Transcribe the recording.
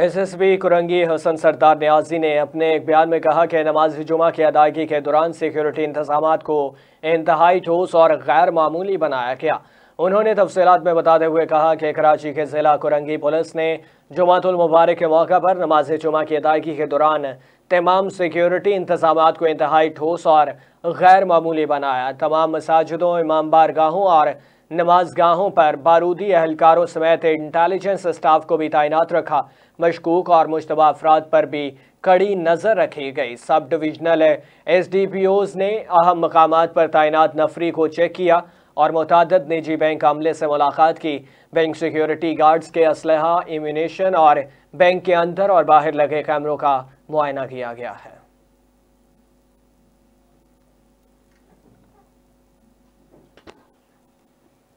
SSB Korangi Hasan Sardar Niazi ने अपने एक बयान में कहा कि नमाज जुमा की अदायगी के दौरान सिक्योरिटी इंतजाम को इंतहाई ठोस और गैर मामूली बनाया गया उन्होंने तफसीत में बताते हुए कहा कि कराची के ज़िला कुरंगी पुलिस ने मुबारक के मौके पर नमाज जुमा की अदायगी के दौरान तमाम सिक्योरिटी इंतजाम को इंतहाई ठोस और गैर मामूली बनाया तमाम मसाजिदों इमाम बारगाहों और नमाज गाहों पर बारूदी अहलकारों समेत इंटेलिजेंस स्टाफ को भी तैनात रखा मशकूक और मुशतबा अफराद पर भी कड़ी नज़र रखी गई sub divisional S D P Os ने अहम मकाम पर तैनात नफरी को चेक किया और मुतद निजी बैंक अमले से मुलाकात की बैंक सिक्योरिटी गार्ड्स के असलहा इम्यूनेशन और बैंक के अंदर और बाहर लगे कैमरों का मुआयना किया गया है